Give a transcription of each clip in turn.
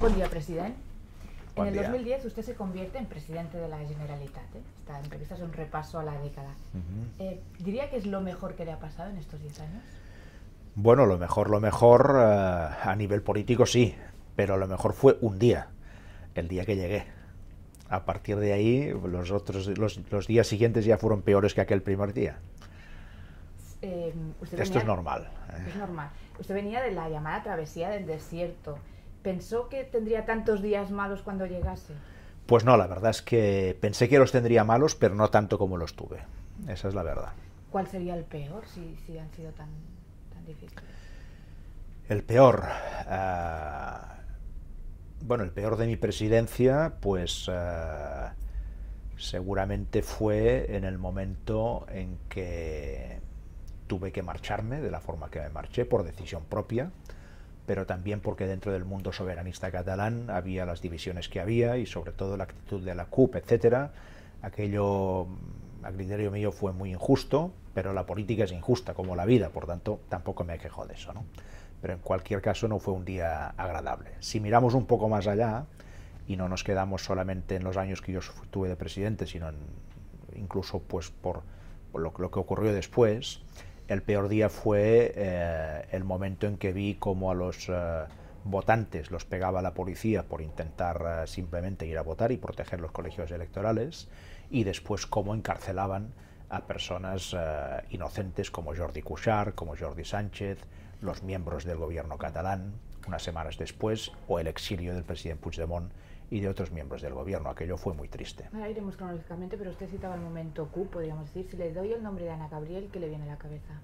Buen día, presidente. en el 2010 usted se convierte en presidente de la Generalitat. Eh? Esta entrevista es un repaso a la década. Eh, ¿Diría que es lo mejor que le ha pasado en estos 10 años? Bueno, lo mejor, lo mejor eh, a nivel político sí, pero lo mejor fue un día, el día que llegué. A partir de ahí, los, otros, los días siguientes ya fueron peores que aquel primer día. Em, Esto es normal. ¿eh? Es normal. Usted venía de la llamada travesía del desierto. ¿Pensó que tendría tantos días malos cuando llegase? Pues no, la verdad es que pensé que los tendría malos, pero no tanto como los tuve. Esa es la verdad. ¿Cuál sería el peor si, han sido tan, difíciles? El peor. Eh, bueno, el peor de mi presidencia, pues eh, seguramente fue en el momento en que tuve que marcharme de la forma que me marché, por decisión propia, pero también porque dentro del mundo soberanista catalán había las divisiones que había y sobre todo la actitud de la CUP, etcétera. Aquello, mm, a criterio mío, fue muy injusto, pero la política es injusta como la vida, por tanto, tampoco me quejo de eso. ¿no? Pero en cualquier caso no fue un día agradable. Si miramos un poco más allá y no nos quedamos solamente en los años que yo tuve de presidente, sino en, incluso pues por, lo que ocurrió después, el peor día fue eh, el momento en que vi cómo a los eh, votantes los pegaba la policía por intentar eh, simplemente ir a votar y proteger los colegios electorales y después cómo encarcelaban a personas inocentes como Jordi Cuixart, como Jordi Sánchez, los miembros del gobierno catalán unas semanas después o el exilio del presidente Puigdemont y de otros miembros del gobierno. Aquello fue muy triste. Ahora iremos cronológicamente, pero usted citaba el momento Q, podríamos decir. Si le doy el nombre de Ana Gabriel, ¿qué le viene a la cabeza?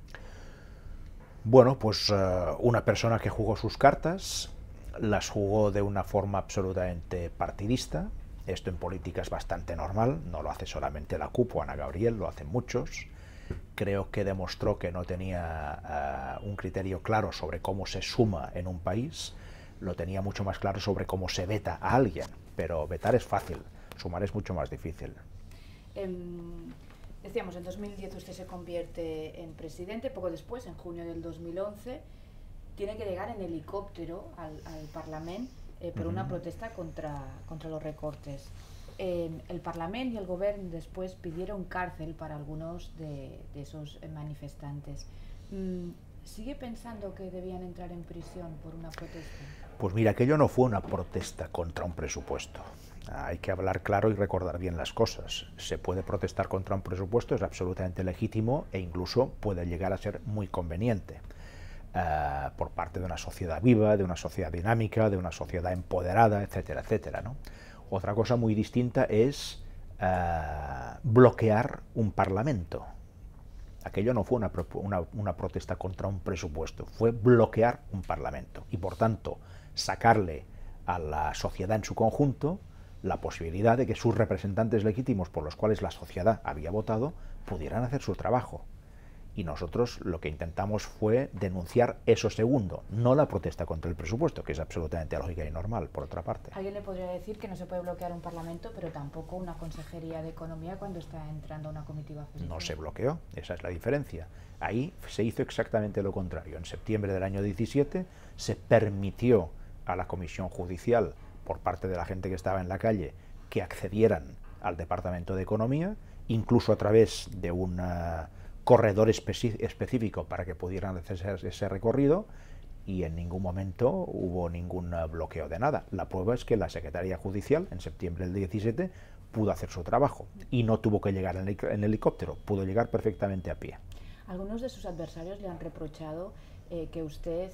Bueno, pues eh, una persona que jugó sus cartas, las jugó de una forma absolutamente partidista. Esto en política es bastante normal, no lo hace solamente la CUP pues o Ana Gabriel, lo hacen muchos. Creo que demostró que no tenía eh, un criterio claro sobre cómo se suma en un país lo tenía mucho más claro sobre cómo se veta a alguien, pero vetar es fácil, sumar es mucho más difícil. Em, decíamos, en 2010 usted se convierte en presidente, poco después, en junio del 2011, tiene que llegar en helicóptero al, al Parlamento eh, por una protesta contra, contra los recortes. Em, el Parlamento y el Gobierno después pidieron cárcel para algunos de, esos eh, manifestantes. Mm, ¿Sigue pensando que debían entrar en prisión por una protesta? Pues mira, aquello no fue una protesta contra un presupuesto. Hay que hablar claro y recordar bien las cosas. Se puede protestar contra un presupuesto, es absolutamente legítimo e incluso puede llegar a ser muy conveniente eh, por parte de una sociedad viva, de una sociedad dinámica, de una sociedad empoderada, etcétera, etcétera. Otra cosa muy distinta es eh, bloquear un parlamento aquello no fue una, protesta contra un presupuesto, fue bloquear un Parlamento y, por tanto, sacarle a la sociedad en su conjunto la posibilidad de que sus representantes legítimos por los cuales la sociedad había votado pudieran hacer su trabajo y nosotros lo que intentamos fue denunciar eso segundo, no la protesta contra el presupuesto, que es absolutamente lógica y normal, por otra parte. Alguien le podría decir que no se puede bloquear un Parlamento, pero tampoco una Consejería de Economía cuando está entrando una comitiva. No se bloqueó, esa es la diferencia. Ahí se hizo exactamente lo contrario. En septiembre del año 17 se permitió a la Comisión Judicial, por parte de la gente que estaba en la calle, que accedieran al Departamento de Economía, incluso a través de una corredor específico para que pudieran hacer ese recorrido y en ningún momento hubo ningún eh, bloqueo de nada. La prueba es que la Secretaría Judicial, en septiembre del 17, pudo hacer su trabajo y no tuvo que llegar en helicóptero, pudo llegar perfectamente a pie. Algunos de sus adversarios le han reprochado eh, que usted,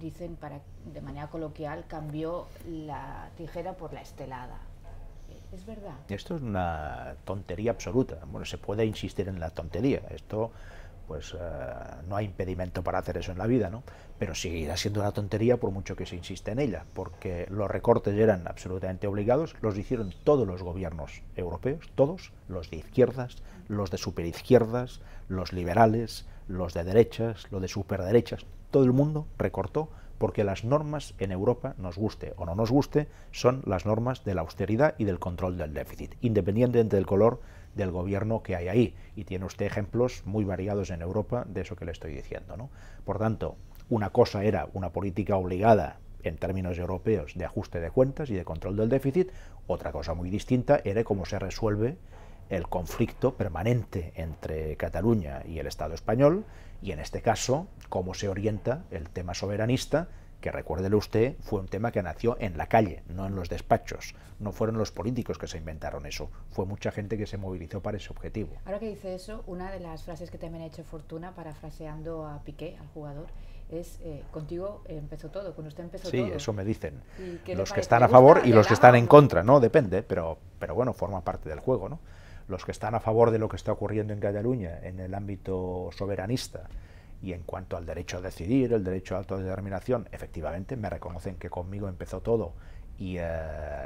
dicen para, de manera coloquial, cambió la tijera por la estelada. Esto es una tontería absoluta. Bueno, se puede insistir en la tontería. Esto, pues, eh, no hay impedimento para hacer eso en la vida, ¿no? Pero seguirá siendo una tontería por mucho que se insiste en ella, porque los recortes eran absolutamente obligados, los hicieron todos los gobiernos europeos, todos, los de izquierdas, los de superizquierdas, los liberales, los de derechas, los de superderechas, todo el mundo recortó porque las normas en Europa, nos guste o no nos guste, son las normas de la austeridad y del control del déficit, independientemente del color del gobierno que hay ahí. Y tiene usted ejemplos muy variados en Europa de eso que le estoy diciendo. ¿no? Por tanto, una cosa era una política obligada en términos europeos de ajuste de cuentas y de control del déficit, otra cosa muy distinta era cómo se resuelve el conflicto permanente entre Cataluña y el Estado español y en este caso cómo se orienta el tema soberanista que recuérdele usted, fue un tema que nació en la calle, no en los despachos. No fueron los políticos que se inventaron eso, fue mucha gente que se movilizó para ese objetivo. Ahora que dice eso, una de las frases que también ha hecho Fortuna, parafraseando a Piqué, al jugador, es eh, contigo empezó todo, con usted empezó todo. Sí, eso me dicen. Los que están a favor y los que están en contra, ¿no? Depende, pero, pero bueno, forma parte del juego, ¿no? los que están a favor de lo que está ocurriendo en Cataluña en el ámbito soberanista y en cuanto al derecho a decidir, el derecho a autodeterminación, efectivamente me reconocen que conmigo empezó todo y, eh,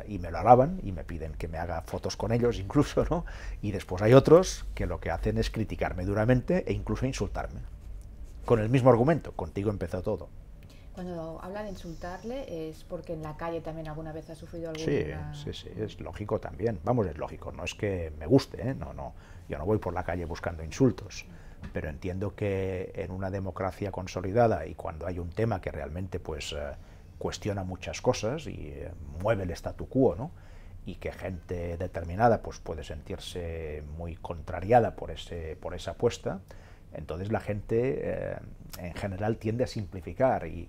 y, me lo alaban y me piden que me haga fotos con ellos incluso, ¿no? Y después hay otros que lo que hacen es criticarme duramente e incluso insultarme. Con el mismo argumento, contigo empezó todo. Cuando habla de insultarle, ¿es porque en la calle también alguna vez ha sufrido algún Sí, sí, sí, es lógico también. Vamos, es lógico, no es que me guste, ¿eh? no, no, yo no voy por la calle buscando insultos, pero entiendo que en una democracia consolidada y cuando hay un tema que realmente pues eh, cuestiona muchas cosas y eh, mueve el statu quo, ¿no? y que gente determinada pues puede sentirse muy contrariada por ese por esa apuesta entonces la gente en general tiende a simplificar y,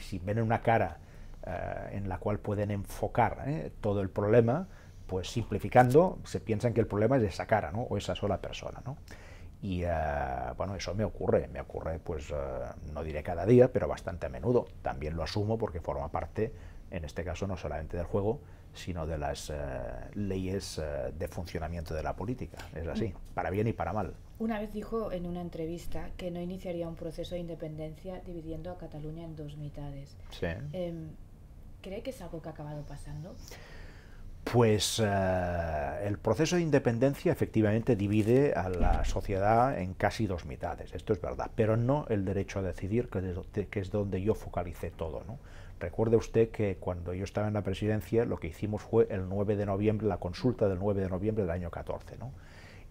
si ven una cara eh, en la cual pueden enfocar eh, todo el problema, pues simplificando se piensan que el problema es esa cara o esa sola persona. Y eh, bueno, eso me ocurre, me ocurre pues no diré cada día, pero bastante a menudo. También lo asumo porque forma parte, en este caso, no solamente del juego, sino de las leyes de funcionamiento de la política. Es así, para bien y para mal. Una vez dijo en una entrevista que no iniciaría un proceso de independencia dividiendo a Cataluña en dos mitades. Sí. Em, ¿Cree que es algo que ha acabado pasando? Pues eh, el proceso de independencia efectivamente divide a la sociedad en casi dos mitades, esto es verdad, pero no el derecho a decidir, que es, donde yo focalicé todo. ¿no? Recuerde usted que cuando yo estaba en la presidencia lo que hicimos fue el 9 de noviembre, la consulta del 9 de noviembre del año 14. ¿no?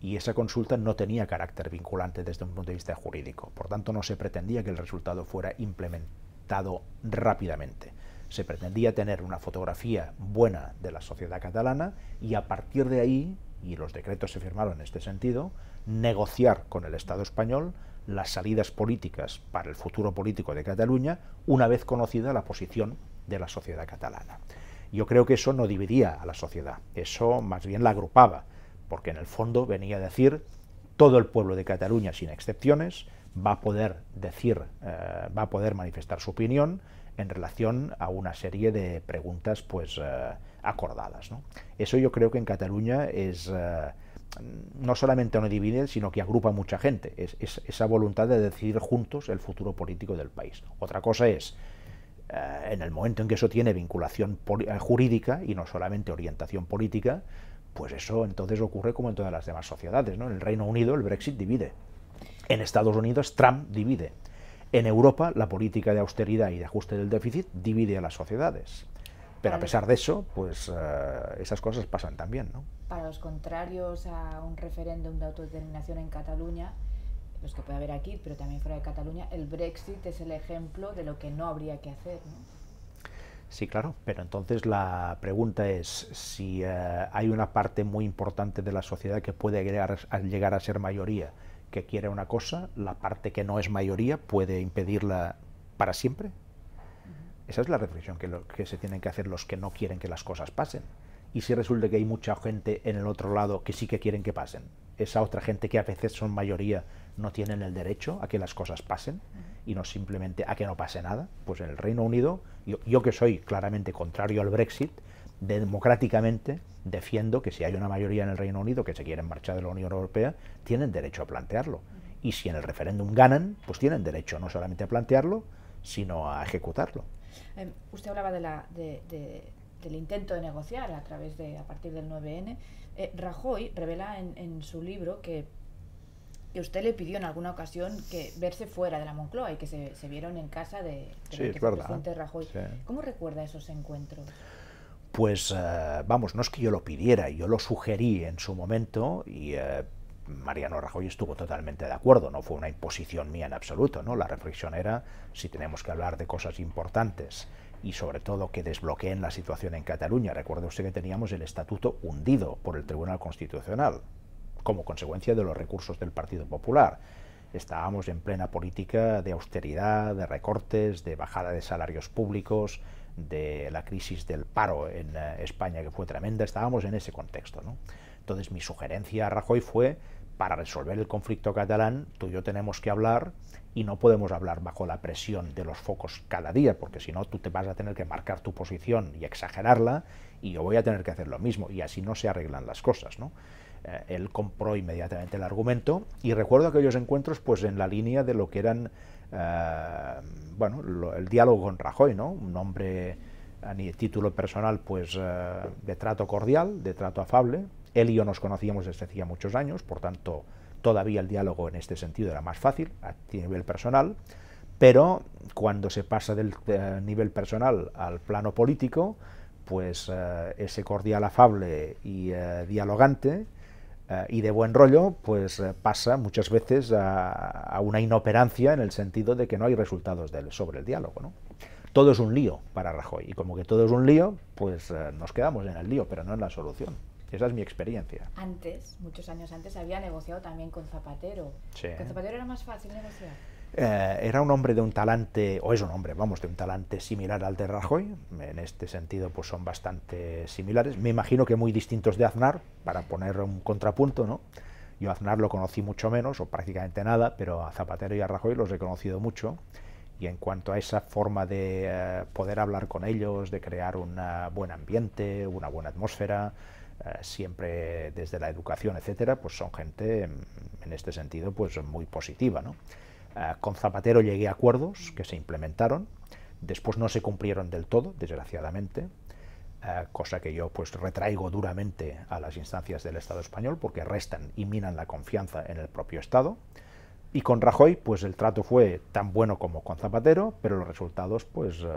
y esa consulta no tenía carácter vinculante desde un punto de vista jurídico. Por tanto, no se pretendía que el resultado fuera implementado rápidamente. Se pretendía tener una fotografía buena de la sociedad catalana y a partir de ahí, y los decretos se firmaron en este sentido, negociar con el Estado español las salidas políticas para el futuro político de Cataluña una vez conocida la posición de la sociedad catalana. Yo creo que eso no dividía a la sociedad, eso más bien la agrupaba porque en el fondo venía a decir todo el pueblo de Cataluña, sin excepciones, va a poder decir, eh, va a poder manifestar su opinión en relación a una serie de preguntas pues eh, acordadas. Eso yo creo que en Cataluña es eh, no solamente no divide, sino que agrupa mucha gente. esa voluntad de decidir juntos el futuro político del país. Otra cosa es en el momento en que eso tiene vinculación jurídica y no solamente orientación política, pues eso entonces ocurre como en todas las demás sociedades. ¿no? En el Reino Unido el Brexit divide. En Estados Unidos Trump divide. En Europa la política de austeridad y de ajuste del déficit divide a las sociedades. Pero a pesar de eso, pues eh, esas cosas pasan también, ¿no? Para los contrarios a un referéndum de autodeterminación en Cataluña, los que puede haber aquí, pero también fuera de Cataluña, el Brexit es el ejemplo de lo que no habría que hacer, ¿no? Sí, claro, pero entonces la pregunta es si eh, hay una parte muy importante de la sociedad que puede llegar a, llegar a ser mayoría que quiere una cosa, la parte que no es mayoría puede impedirla para siempre. Esa es la reflexión que, se tienen que hacer los que no quieren que las cosas pasen. Y si resulta que hay mucha gente en el otro lado que sí que quieren que pasen, esa otra gente que a veces son mayoría no tienen el derecho a que las cosas pasen y no simplemente a que no pase nada, pues en el Reino Unido yo, que soy claramente contrario al Brexit, democráticamente defiendo que si hay una mayoría en el Reino Unido que se quiere marchar de la Unión Europea, tienen derecho a plantearlo. Y si en el referéndum ganan, pues tienen derecho no solamente a plantearlo, sino a ejecutarlo. Em, usted hablaba de la, del intento de negociar a través de a partir del 9N. Eh, Rajoy revela en, en su libro que y usted le pidió en alguna ocasión que verse fuera de la Moncloa y que se, vieron en casa de, presidente Rajoy. ¿Cómo recuerda esos encuentros? Pues eh, vamos, no es que yo lo pidiera, yo lo sugerí en su momento y eh, Mariano Rajoy estuvo totalmente de acuerdo, no fue una imposición mía en absoluto, ¿no? La reflexión era si tenemos que hablar de cosas importantes y sobre todo que desbloqueen la situación en Cataluña. Recuerde usted que teníamos el estatuto hundido por el Tribunal Constitucional, como consecuencia de los recursos del Partido Popular. Estábamos en plena política de austeridad, de recortes, de bajada de salarios públicos, de la crisis del paro en eh, España que fue tremenda, estábamos en ese contexto. Entonces mi sugerencia a Rajoy fue, para resolver el conflicto catalán, tú y yo tenemos que hablar y no podemos hablar bajo la presión de los focos cada día, porque si no tú te vas a tener que marcar tu posición y exagerarla y yo voy a tener que hacer lo mismo y así no se arreglan las cosas. Eh, él compró inmediatamente el argumento y recuerdo aquellos encuentros pues en la línea de lo que eran, eh, bueno, el diálogo con Rajoy, ¿no? Un hombre a título personal pues eh, de trato cordial, de trato afable. Él y yo nos conocíamos desde hacía muchos años, por tanto todavía el diálogo en este sentido era más fácil a nivel personal, pero cuando se pasa del nivel personal al plano político, pues ese cordial afable y dialogante eh, y de buen rollo, pues eh, pasa muchas veces a, una inoperancia en el sentido de que no hay resultados del, sobre el diálogo. Todo es un lío para Rajoy y como que todo es un lío, pues eh, nos quedamos en el lío, pero no en la solución. Esa es mi experiencia. Antes, muchos años antes, había negociado también con Zapatero. ¿Con Zapatero era más fácil negociar? Eh, era un hombre de un talante, o es un hombre, vamos, de un talante similar al de Rajoy, en este sentido pues son bastante similares, me imagino que muy distintos de Aznar, para poner un contrapunto, ¿no? Yo a Aznar lo conocí mucho menos, o prácticamente nada, pero a Zapatero y a Rajoy los he conocido mucho, y en cuanto a esa forma de eh, poder hablar con ellos, de crear un buen ambiente, una buena atmósfera, eh, siempre desde la educación, etcétera, pues son gente en este sentido pues muy positiva, ¿no? Eh, con Zapatero llegué a acuerdos que se implementaron, después no se cumplieron del todo, desgraciadamente, eh, cosa que yo pues retraigo duramente a las instancias del Estado español porque restan y minan la confianza en el propio Estado. Y con Rajoy, pues el trato fue tan bueno como con Zapatero, pero los resultados, pues eh,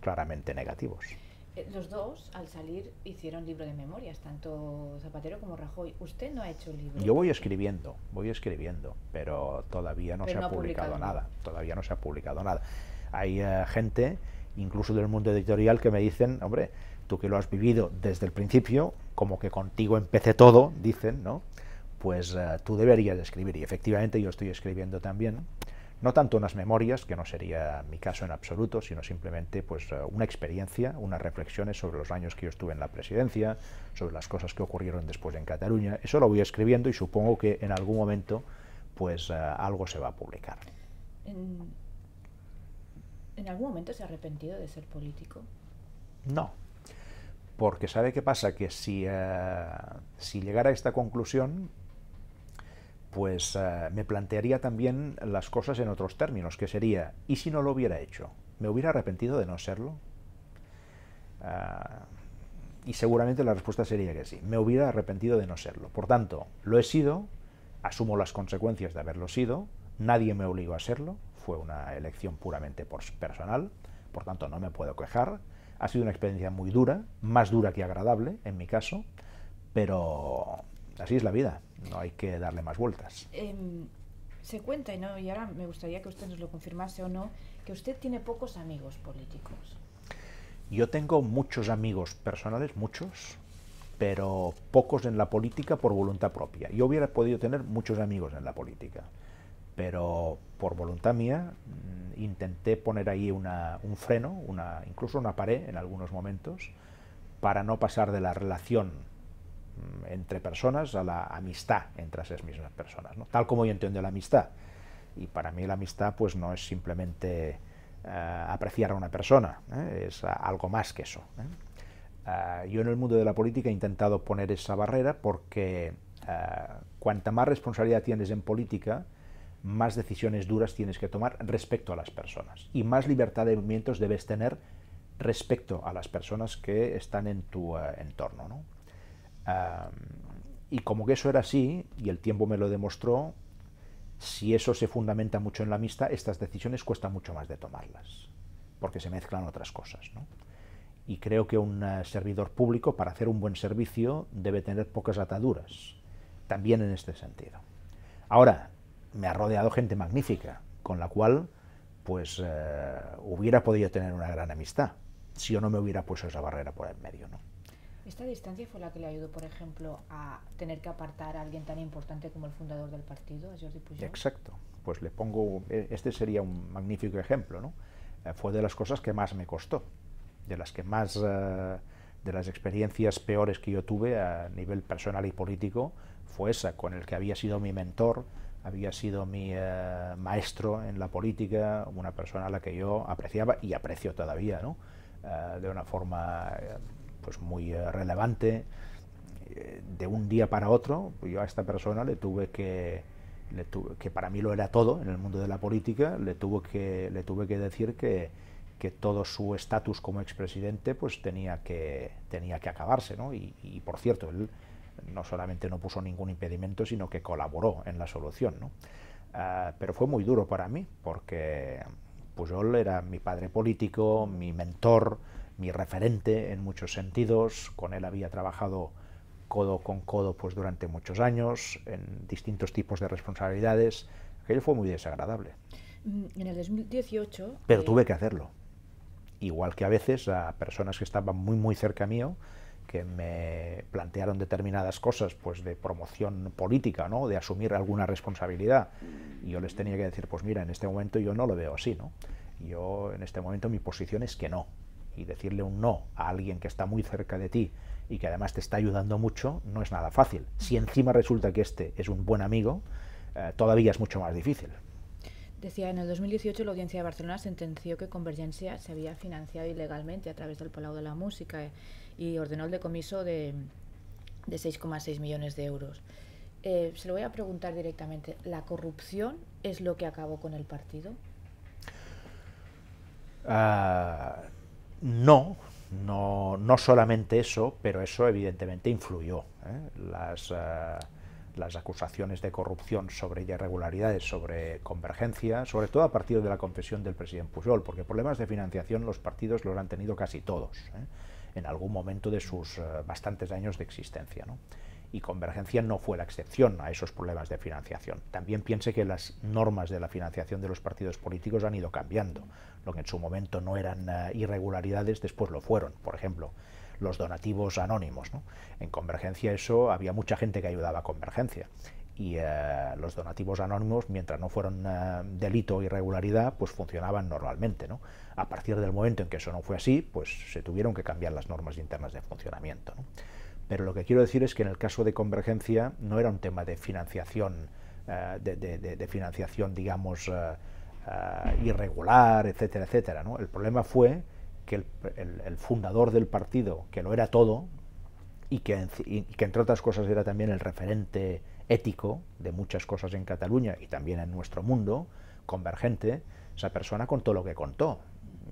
claramente negativos. Eh, los dos, al salir, hicieron libro de memorias, tanto Zapatero como Rajoy. Usted no ha hecho libro. Yo voy escribiendo, voy escribiendo, pero todavía no se ha publicado, nada. Todavía no se ha publicado nada. Hay eh, gente, incluso del mundo editorial, que me dicen, hombre, tú que lo has vivido desde el principio, como que contigo empecé todo, dicen, ¿no? Pues eh, tú deberías escribir. Y efectivamente yo estoy escribiendo también no tanto unas memorias, que no sería mi caso en absoluto, sino simplemente pues, eh, una experiencia, unas reflexiones sobre los años que yo estuve en la presidencia, sobre las cosas que ocurrieron después en Cataluña. Eso lo voy escribiendo y supongo que en algún momento pues, eh, algo se va a publicar. ¿En, algún momento se ha arrepentido de ser político? No, porque ¿sabe qué pasa? Que si, eh, si llegara a esta conclusión, pues eh, me plantearía también las cosas en otros términos, que sería, ¿y si no lo hubiera hecho? ¿Me hubiera arrepentido de no serlo? Ah, y seguramente la respuesta sería que sí, me hubiera arrepentido de no serlo. Por tanto, lo he sido, asumo las consecuencias de haberlo sido, nadie me obligó a serlo, fue una elección puramente personal, por tanto no me puedo quejar, ha sido una experiencia muy dura, más dura que agradable en mi caso, pero así es la vida, no hay que darle más vueltas. Em, se cuenta, y, y ahora me gustaría que usted nos lo confirmase o no, que usted tiene pocos amigos políticos. Yo tengo muchos amigos personales, muchos, pero pocos en la política por voluntad propia. Yo hubiera podido tener muchos amigos en la política, pero por voluntad mía mm, intenté poner ahí un freno, una, incluso una pared en algunos momentos, para no pasar de la relación entre personas, a la amistad entre esas mismas personas, tal como yo entiendo la amistad. Y para mí la amistad pues no es simplemente eh, apreciar a una persona, ¿eh? es algo más que eso. ¿eh? yo en el mundo de la política he intentado poner esa barrera porque cuanta más responsabilidad tienes en política, más decisiones duras tienes que tomar respecto a las personas y más libertad de movimientos debes tener respecto a las personas que están en tu entorno y como que eso era así, y el tiempo me lo demostró, si eso se fundamenta mucho en la amistad, estas decisiones cuesta mucho más de tomarlas, porque se mezclan otras cosas. Y creo que un eh, servidor público, para hacer un buen servicio, debe tener pocas ataduras, también en este sentido. Ahora, me ha rodeado gente magnífica, con la cual pues eh, hubiera podido tener una gran amistad, si yo no me hubiera puesto esa barrera por el medio. ¿no? ¿Esta distancia fue la que le ayudó, por ejemplo, a tener que apartar a alguien tan importante como el fundador del partido, a Jordi Pujol? Exacto. Pues le pongo, eh, este sería un magnífico ejemplo, ¿no? Eh, fue de las cosas que más me costó, de las que más, eh, de las experiencias peores que yo tuve a nivel personal y político, fue esa, con el que había sido mi mentor, había sido mi maestro en la política, una persona a la que yo apreciaba y aprecio todavía, ¿no? de una forma pues muy eh, relevante, eh, de un día para otro, pues, yo a esta persona le tuve que, le tuve, que para mí lo era todo en el mundo de la política, le tuve que, le tuve que decir que, que todo su estatus como expresidente pues tenía que, tenía que acabarse, ¿no? Y, por cierto, él no solamente no puso ningún impedimento, sino que colaboró en la solución, ¿no? Ah, pero fue muy duro para mí, porque pues, yo era mi padre político, mi mentor, mi referente en muchos sentidos, con él había trabajado codo con codo pues durante muchos años, en distintos tipos de responsabilidades, aquello fue muy desagradable. Mm, en el 2018... Pero eh, tuve que hacerlo, igual que a veces a personas que estaban muy muy cerca mío, que me plantearon determinadas cosas, pues de promoción política, ¿no? De asumir alguna responsabilidad. Y yo les tenía que decir, pues mira, en este momento yo no lo veo así, ¿no? Yo en este momento mi posición es que no, y decirle un no a alguien que está muy cerca de ti y que además te está ayudando mucho, no es nada fácil. Si encima resulta que este es un buen amigo, eh, todavía es mucho más difícil. Decía, en el 2018 la Audiencia de Barcelona sentenció que Convergencia se había financiado ilegalmente a través del Palau de la Música eh, y ordenó el decomiso de, de 6,6 millones de euros. Eh, se lo voy a preguntar directamente, ¿la corrupción es lo que acabó con el partido? Ah... No, no, no solamente eso, pero eso evidentemente influyó. ¿eh? Eh, las, acusaciones de corrupción sobre irregularidades, sobre convergencia, sobre todo a partir de la confesión del presidente Pujol, porque problemas de financiación los partidos los han tenido casi todos, ¿eh? en algún momento de sus bastantes años de existencia. ¿no? y Convergencia no fue la excepción a esos problemas de financiación. También piense que las normas de la financiación de los partidos políticos han ido cambiando. Lo que en su momento no eran eh, irregularidades, después lo fueron. Por ejemplo, los donativos anónimos. En Convergencia eso había mucha gente que ayudaba a Convergencia. Y eh, los donativos anónimos, mientras no fueron eh, delito o irregularidad, pues funcionaban normalmente. A partir del momento en que eso no fue así, pues se tuvieron que cambiar las normas internas de funcionamiento. Pero lo que quiero decir es que en el caso de Convergencia no era un tema de financiación, eh, de, financiación, digamos, eh, eh, irregular, etcétera, etcétera. ¿no? El problema fue que el, fundador del partido, que lo era todo, y que, y que entre otras cosas era también el referente ético de muchas cosas en Cataluña y también en nuestro mundo convergente, esa persona contó lo que contó.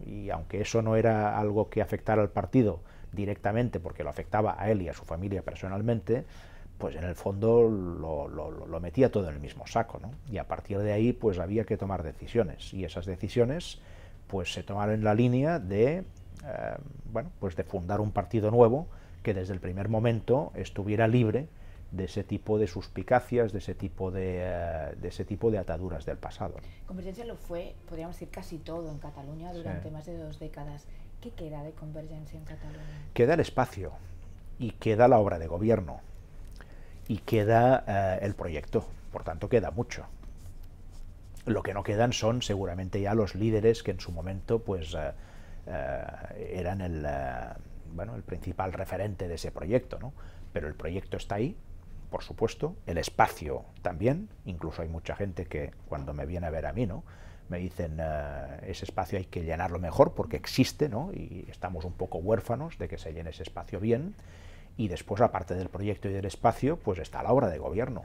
Y aunque eso no era algo que afectara al partido, directamente porque lo afectaba a él y a su familia personalmente, pues en el fondo lo, metía todo en el mismo saco. ¿no? Y a partir de ahí pues había que tomar decisiones y esas decisiones pues se tomaron en la línea de, eh, bueno, pues de fundar un partido nuevo que desde el primer momento estuviera libre de ese tipo de suspicacias, de ese tipo de, eh, de, ese tipo de ataduras del pasado. Convergencia lo fue, podríamos decir, casi todo en Cataluña durante más de dos décadas. ¿Qué queda de Convergencia en Cataluña? Queda el espacio y queda la obra de gobierno y queda eh, el proyecto, por tanto queda mucho. Lo que no quedan son seguramente ya los líderes que en su momento pues eh, eh, eran el, bueno, el principal referente de ese proyecto, ¿no? pero el proyecto está ahí, por supuesto, el espacio también, incluso hay mucha gente que cuando me viene a ver a mí, ¿no? me dicen, eh, ese espacio hay que llenarlo mejor porque existe, ¿no? y estamos un poco huérfanos de que se llene ese espacio bien, y después, aparte del proyecto y del espacio, pues está la obra de gobierno.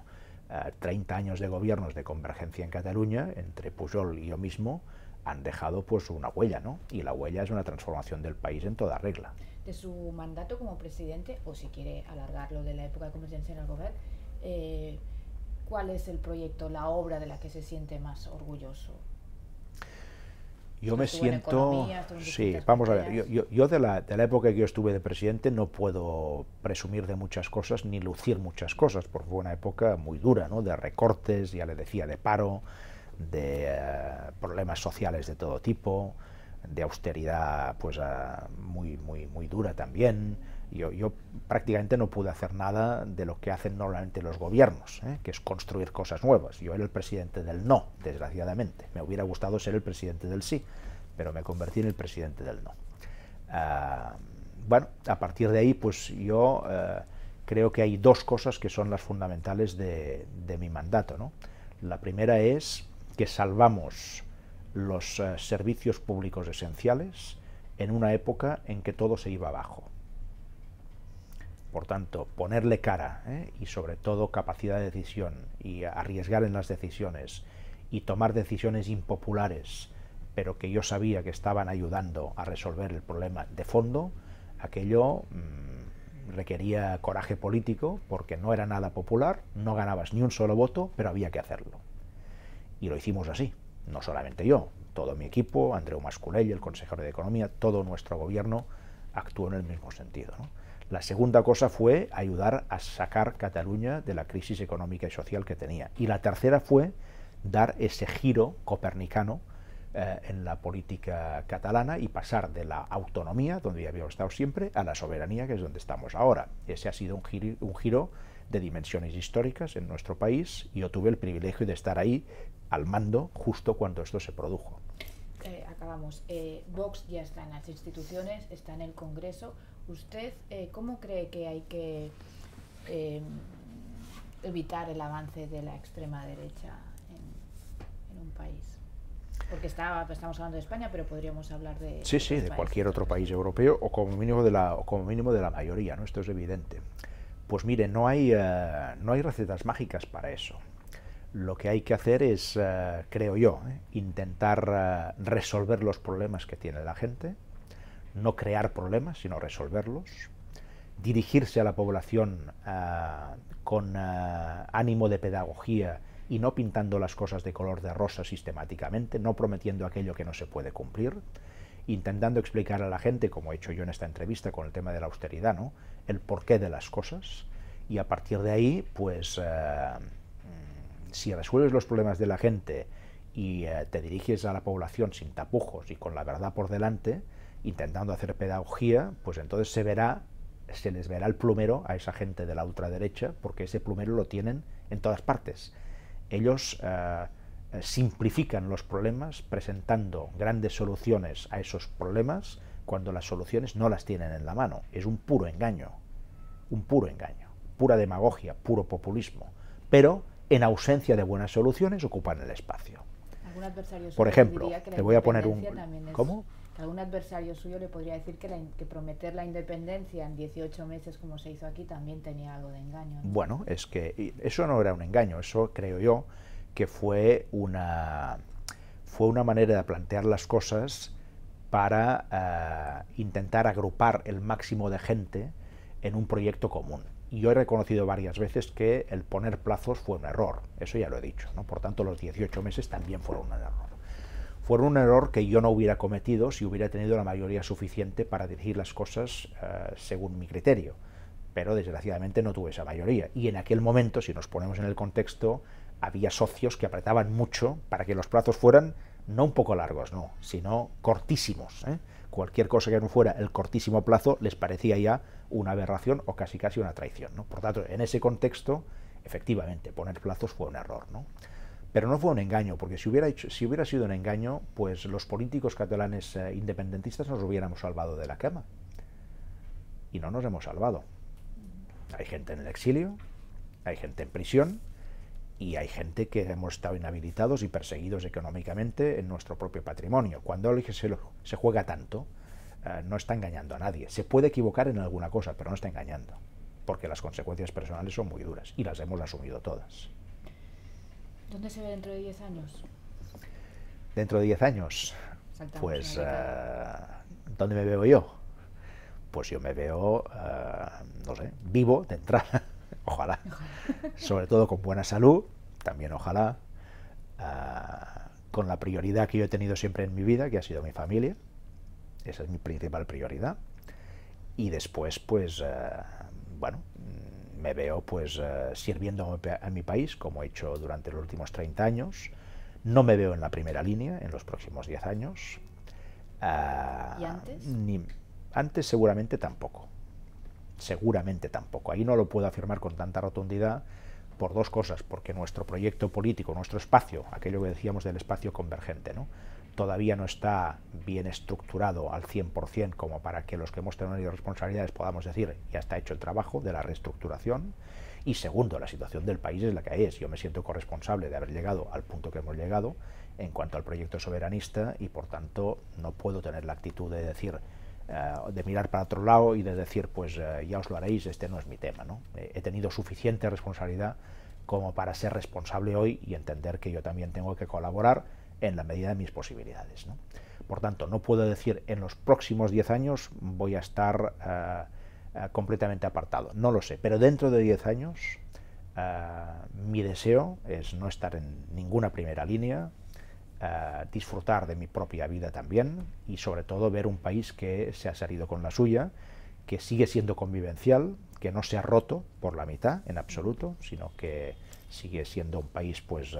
Eh, treinta 30 años de gobiernos de convergencia en Cataluña, entre Pujol y yo mismo, han dejado pues una huella, ¿no? Y la huella es una transformación del país en toda regla de su mandato como presidente, o si quiere alargarlo de la época competencia en el eh, ¿cuál es el proyecto, la obra de la que se siente más orgulloso? Yo me siento, sí, vamos a ver, yo, yo, de, la, de, la, época que yo estuve de presidente no puedo presumir de muchas cosas ni lucir muchas cosas, porque fue una época muy dura, ¿no? De recortes, ya le decía, de paro, de eh, problemas sociales de todo tipo, de austeridad pues ah, muy, muy, muy dura también. Yo, yo, prácticamente no pude hacer nada de lo que hacen normalmente los gobiernos, ¿eh? que es construir cosas nuevas. Yo era el presidente del no, desgraciadamente. Me hubiera gustado ser el presidente del sí, pero me convertí en el presidente del no. Ah, bueno, a partir de ahí, pues yo eh, creo que hay dos cosas que son las fundamentales de, de mi mandato. ¿no? La primera es que salvamos los eh, servicios públicos esenciales en una época en que todo se iba abajo. Por tanto, ponerle cara eh, y sobre todo capacidad de decisión y arriesgar en las decisiones y tomar decisiones impopulares, pero que yo sabía que estaban ayudando a resolver el problema de fondo, aquello mm, requería coraje político porque no era nada popular, no ganabas ni un solo voto, pero había que hacerlo. Y lo hicimos así no solamente yo, todo mi equipo, Andreu Masculell, el consejero de Economía, todo nuestro gobierno actuó en el mismo sentido. La segunda cosa fue ayudar a sacar Cataluña de la crisis económica y social que tenía. Y la tercera fue dar ese giro copernicano eh, en la política catalana y pasar de la autonomía, donde ya habíamos estado siempre, a la soberanía, que es donde estamos ahora. Ese ha sido un giro, un giro de dimensiones históricas en nuestro país. Yo tuve el privilegio de estar ahí al mando justo cuando esto se produjo. Eh, acabamos. Eh, Vox ya está en las instituciones, está en el Congreso. ¿Usted eh, cómo cree que hay que evitar el avance de la extrema derecha en, un país? Porque estamos hablando de España, pero podríamos hablar de... Sí, sí, de cualquier otro país europeo o como mínimo de la, como mínimo de la mayoría, ¿no? Esto es evidente. Pues mire, no hay, no hay recetas mágicas para eso lo que hay que hacer es, eh, creo yo, eh, intentar eh, resolver los problemas que tiene la gente, no crear problemas, sino resolverlos, dirigirse a la población con ánimo de pedagogía y no pintando las cosas de color de rosa sistemáticamente, no prometiendo aquello que no se puede cumplir, intentando explicar a la gente, como he hecho yo en esta entrevista con el tema de la austeridad, ¿no? el porqué de las cosas, y a partir de ahí, pues si resuelves los problemas de la gente y eh, te diriges a la población sin tapujos y con la verdad por delante, intentando hacer pedagogía, pues entonces se verá, se les verá el plumero a esa gente de la ultraderecha, porque ese plumero lo tienen en todas partes. Ellos eh, simplifican los problemas presentando grandes soluciones a esos problemas cuando las soluciones no las tienen en la mano. Es un puro engaño, un puro engaño, pura demagogia, puro populismo. Pero en ausencia de buenas soluciones, ocupan el espacio. Por ejemplo, te voy a poner un... ¿Cómo? algún adversario suyo le podría decir que, prometer la independencia en 18 meses, como se hizo aquí, también tenía algo de engaño. Bueno, es que eso no era un engaño, eso creo yo que fue una, fue una manera de plantear las cosas para eh, intentar agrupar el máximo de gente en un proyecto común yo he reconocido varias veces que el poner plazos fue un error, eso ya lo he dicho, ¿no? por tanto los 18 meses también fueron un error. Fueron un error que yo no hubiera cometido si hubiera tenido la mayoría suficiente para dirigir las cosas eh, según mi criterio, pero desgraciadamente no tuve esa mayoría. Y en aquel momento, si nos ponemos en el contexto, había socios que apretaban mucho para que los plazos fueran no un poco largos, no, sino cortísimos. ¿eh? cualquier cosa que no fuera el cortísimo plazo les parecía ya una aberración o casi casi una traición. Por tanto, en ese contexto, efectivamente, poner plazos fue un error. ¿no? Pero no fue un engaño, porque si hubiera, hecho, si hubiera sido un engaño, pues los políticos catalanes eh, independentistas nos hubiéramos salvado de la cama. Y no nos hemos salvado. Hay gente en el exilio, hay gente en prisión, y hay gente que hemos estado inhabilitados y perseguidos económicamente en nuestro propio patrimonio. Cuando se, se juega tanto, eh, no está engañando a nadie. Se puede equivocar en alguna cosa, pero no está engañando, porque las consecuencias personales son muy duras y las hemos asumido todas. ¿Dónde se ve dentro de 10 años? Dentro de 10 años, pues, eh, ¿dónde me veo yo? Pues yo me veo, eh, no sé, vivo de entrada ojalá, sobre todo con buena salud, también ojalá, ah, con la prioridad que yo he tenido siempre en mi vida, que ha sido mi familia, esa es mi principal prioridad, y después, pues, ah, bueno, mm, me veo pues ah, sirviendo a mi país, como he hecho durante los últimos 30 años, no me veo en la primera línea en los próximos 10 años. ¿Y antes? Ni, antes seguramente tampoco Seguramente tampoco. Ahí no lo puedo afirmar con tanta rotundidad por dos cosas, porque nuestro proyecto político, nuestro espacio, aquello que decíamos del espacio convergente, ¿no? todavía no está bien estructurado al 100% como para que los que hemos tenido responsabilidades podamos decir ya está hecho el trabajo de la reestructuración. Y segundo, la situación del país es la que es. Yo me siento corresponsable de haber llegado al punto que hemos llegado en cuanto al proyecto soberanista y por tanto no puedo tener la actitud de decir eh, de mirar para otro lado y de decir, pues eh, ya os lo haréis, este no es mi tema. ¿no? Eh, he tenido suficiente responsabilidad como para ser responsable hoy y entender que yo también tengo que colaborar en la medida de mis posibilidades. Por tanto, no puedo decir en los próximos 10 años voy a estar completamente apartado, no lo sé, pero dentro de 10 años mi deseo es no estar en ninguna primera línea, eh, disfrutar de mi propia vida también y sobre todo ver un país que se ha salido con la suya, que sigue siendo convivencial, que no se ha roto por la mitad en absoluto, sino que sigue siendo un país pues eh,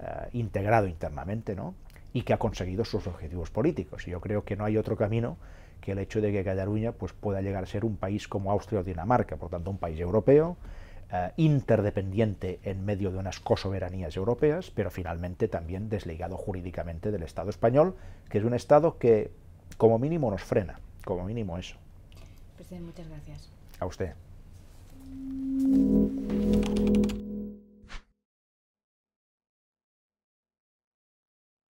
eh, integrado internamente, ¿no? Y que ha conseguido sus objetivos políticos. yo creo que no hay otro camino que el hecho de que Cataluña pues pueda llegar a ser un país como Austria o Dinamarca, por tanto un país europeo, eh, interdependiente en medio de unas cosoberanías europeas, pero finalmente también desligado jurídicamente del Estado español, que es un Estado que como mínimo nos frena, como mínimo eso. Presidente, muchas gracias. A usted.